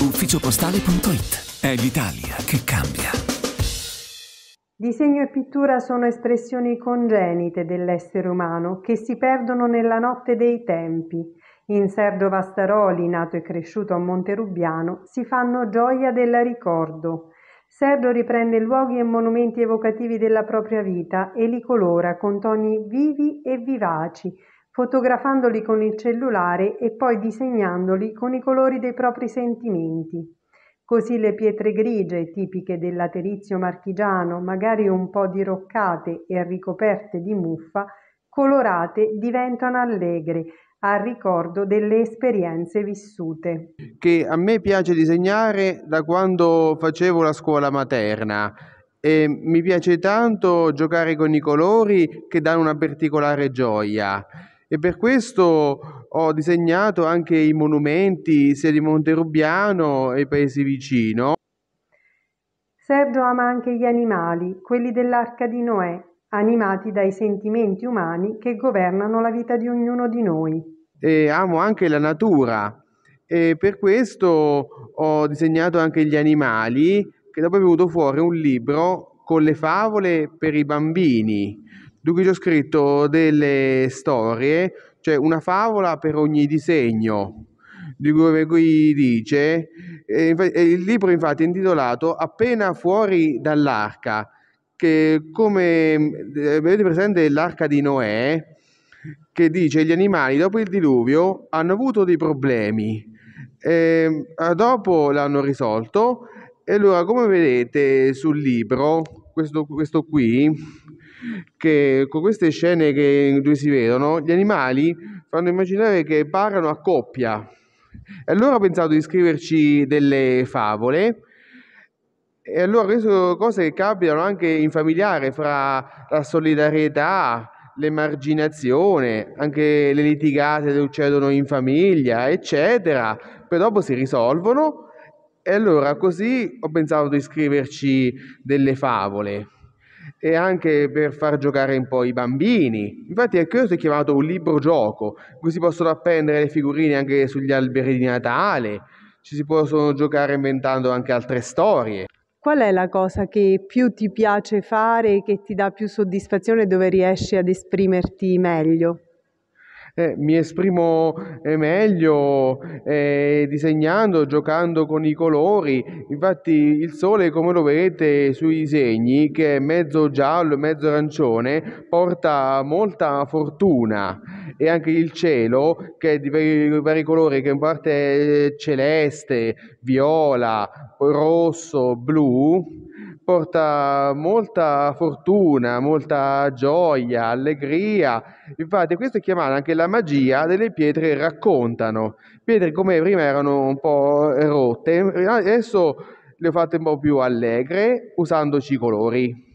ufficiopostale.it. È l'Italia che cambia. Disegno e pittura sono espressioni congenite dell'essere umano che si perdono nella notte dei tempi. In Serdo Vastaroli, nato e cresciuto a Monterubbiano, si fanno gioia del ricordo. Serdo riprende luoghi e monumenti evocativi della propria vita e li colora con toni vivi e vivaci, fotografandoli con il cellulare e poi disegnandoli con i colori dei propri sentimenti. Così le pietre grigie, tipiche del laterizio marchigiano, magari un po' diroccate e ricoperte di muffa, colorate diventano allegre, al ricordo delle esperienze vissute. Che a me piace disegnare da quando facevo la scuola materna e mi piace tanto giocare con i colori che danno una particolare gioia e per questo ho disegnato anche i monumenti sia di Monte Rubiano e paesi vicino. Sergio ama anche gli animali, quelli dell'arca di Noè, animati dai sentimenti umani che governano la vita di ognuno di noi. E amo anche la natura e per questo ho disegnato anche gli animali che dopo è venuto fuori un libro con le favole per i bambini Dunque ho scritto delle storie, cioè una favola per ogni disegno, di cui dice, eh, il libro infatti è intitolato Appena fuori dall'arca, che come avete eh, presente l'arca di Noè, che dice gli animali dopo il diluvio hanno avuto dei problemi, eh, dopo l'hanno risolto e allora come vedete sul libro, questo, questo qui, che con queste scene che, dove si vedono, gli animali fanno immaginare che parlano a coppia. E allora ho pensato di scriverci delle favole. E allora queste cose che capitano anche in familiare, fra la solidarietà, l'emarginazione, anche le litigate che succedono in famiglia, eccetera. Poi dopo si risolvono. E allora così ho pensato di scriverci delle favole e anche per far giocare un po' i bambini. Infatti è curioso è chiamato un libro gioco, qui si possono appendere le figurine anche sugli alberi di Natale, ci si possono giocare inventando anche altre storie. Qual è la cosa che più ti piace fare, che ti dà più soddisfazione, dove riesci ad esprimerti meglio? eh, mi esprimo eh, meglio eh, disegnando, giocando con i colori. Infatti il sole, come lo vedete sui disegni, che è mezzo giallo e mezzo arancione, porta molta fortuna e anche il cielo che è di vari, vari colori, che in parte è eh, celeste, viola, rosso, blu, porta molta fortuna, molta gioia, allegria. Infatti questa è chiamata anche la magia delle pietre raccontano. Pietre come prima erano un po' rotte, adesso le ho fatte un po' più allegre usandoci i colori.